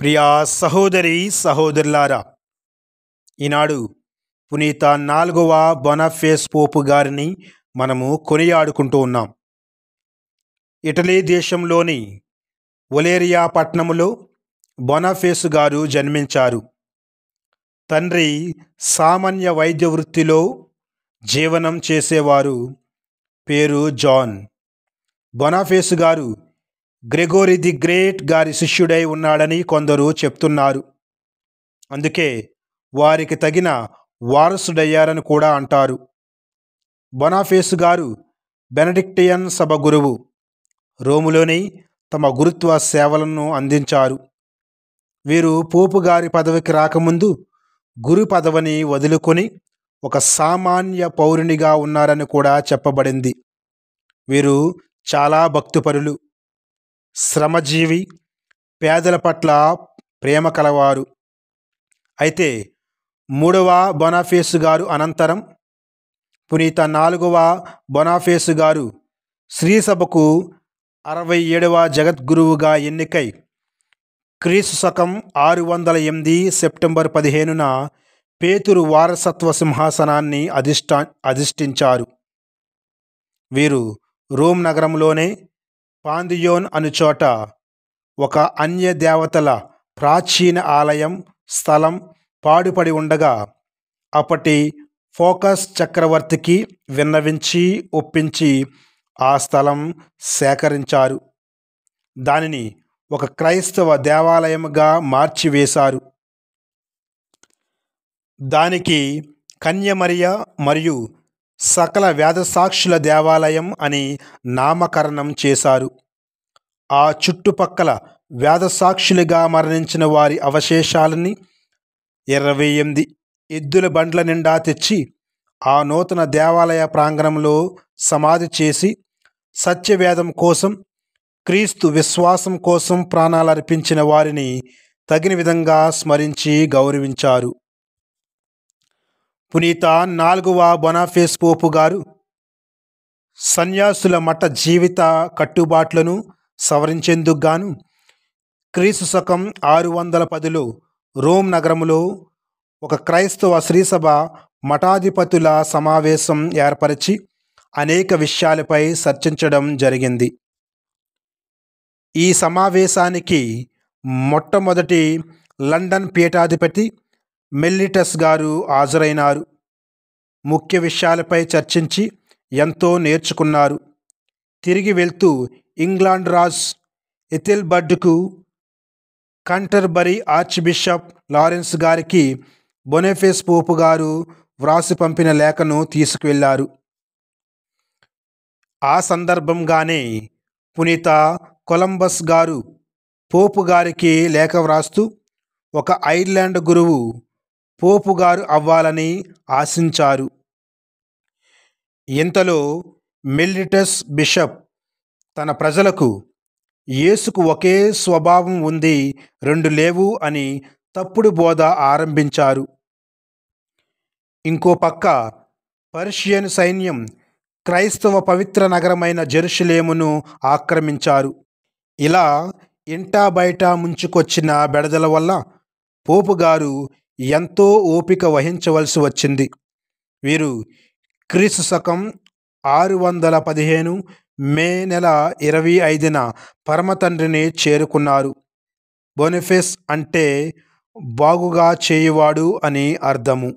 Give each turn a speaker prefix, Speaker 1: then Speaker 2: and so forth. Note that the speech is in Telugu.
Speaker 1: ప్రియా సహోదరి సహోదరులారా ఈనాడు పునీత నాలుగవ బొనఫేస్ పోపు గారిని మనము కొనియాడుకుంటూ ఉన్నాం ఇటలీ దేశంలోని ఒలేరియా పట్టణములో బొనఫేసు గారు జన్మించారు తండ్రి సామాన్య వైద్య వృత్తిలో జీవనం చేసేవారు పేరు జాన్ బొనాఫేసు గారు గ్రెగోరి ది గ్రేట్ గారి శిష్యుడై ఉన్నాడని కొందరు చెప్తున్నారు అందుకే వారికి తగిన వారసుడయ్యారని కూడా అంటారు బొనాఫేసు గారు బెనడిక్టియన్ సభ గురువు రోములోని తమ గురుత్వ సేవలను అందించారు వీరు పోపు గారి పదవికి రాకముందు గురు పదవిని వదులుకొని ఒక సామాన్య పౌరునిగా ఉన్నారని కూడా చెప్పబడింది వీరు చాలా భక్తిపరులు శ్రమజీవి పేదల పట్ల ప్రేమ కలవారు అయితే మూడవ బొనాఫేసు గారు అనంతరం పునీత నాలుగవ బొనాఫేసు గారు శ్రీసభకు అరవై ఏడవ జగద్గురువుగా ఎన్నికై క్రీస్తు శకం ఆరు వందల ఎనిమిది సెప్టెంబర్ పదిహేనున పేతురు వారసత్వ సింహాసనాన్ని అధిష్టా అధిష్ఠించారు వీరు రోమ్ నగరంలోనే పాందియోన్ అను చోట ఒక అన్య దేవతల ప్రాచీన ఆలయం స్థలం పాడుపడి ఉండగా అప్పటి ఫోకస్ చక్రవర్తికి విన్నవించి ఒప్పించి ఆ స్థలం సేకరించారు దానిని ఒక క్రైస్తవ దేవాలయముగా మార్చివేశారు దానికి కన్యమరియ మరియు సకల సాక్షుల దేవాలయం అని నామకరణం చేశారు ఆ చుట్టుపక్కల సాక్షులుగా మరణించిన వారి అవశేషాలని ఇరవై ఎనిమిది ఎద్దుల బండ్ల నిండా తెచ్చి ఆ నూతన దేవాలయ ప్రాంగణంలో సమాధి చేసి సత్యవేదం కోసం క్రీస్తు విశ్వాసం కోసం ప్రాణాలర్పించిన వారిని తగిన విధంగా స్మరించి గౌరవించారు పునీత నాలుగవ బొనాఫేస్ పోపు గారు సన్యాసుల మఠ జీవిత కట్టుబాట్లను సవరించేందుకు గాను క్రీస్తు శకం ఆరు వందల పదిలో రోమ్ నగరంలో ఒక క్రైస్తవ శ్రీసభ మఠాధిపతుల సమావేశం ఏర్పరిచి అనేక విషయాలపై చర్చించడం జరిగింది ఈ సమావేశానికి మొట్టమొదటి లండన్ పీఠాధిపతి మెల్లిటస్ గారు హాజరైనారు ముఖ్య విషయాలపై చర్చించి ఎంతో నేర్చుకున్నారు తిరిగి వెళ్తూ ఇంగ్లాండ్ రాజ్ ఇథిల్బర్డ్కు కంటర్బరీ ఆర్చ్ బిషప్ లారెన్స్ గారికి బొనెఫేస్ పోపు గారు వ్రాసి పంపిన లేఖను తీసుకువెళ్లారు ఆ సందర్భంగానే పునీత కొలంబస్ గారు పోపు గారికి లేఖ వ్రాస్తూ ఒక ఐర్లాండ్ గురువు పోపుగారు అవ్వాలని ఆశించారు ఇంతలో మెల్లిటస్ బిషప్ తన ప్రజలకు యేసుకు ఒకే స్వభావం ఉంది రెండు లేవు అని తప్పుడు బోధ ఆరంభించారు ఇంకో పక్క పర్షియన్ సైన్యం క్రైస్తవ పవిత్ర నగరమైన జెరుషులేమును ఆక్రమించారు ఇలా ఇంటా బయట ముంచుకొచ్చిన బెడదల వల్ల పోపుగారు ఎంతో ఓపిక వహించవలసి వచ్చింది వీరు క్రీస్తు శకం ఆరు వందల పదిహేను మే నెల ఇరవై ఐదున పరమతండ్రిని చేరుకున్నారు బోనిఫెస్ అంటే బాగుగా చేయువాడు అని అర్థము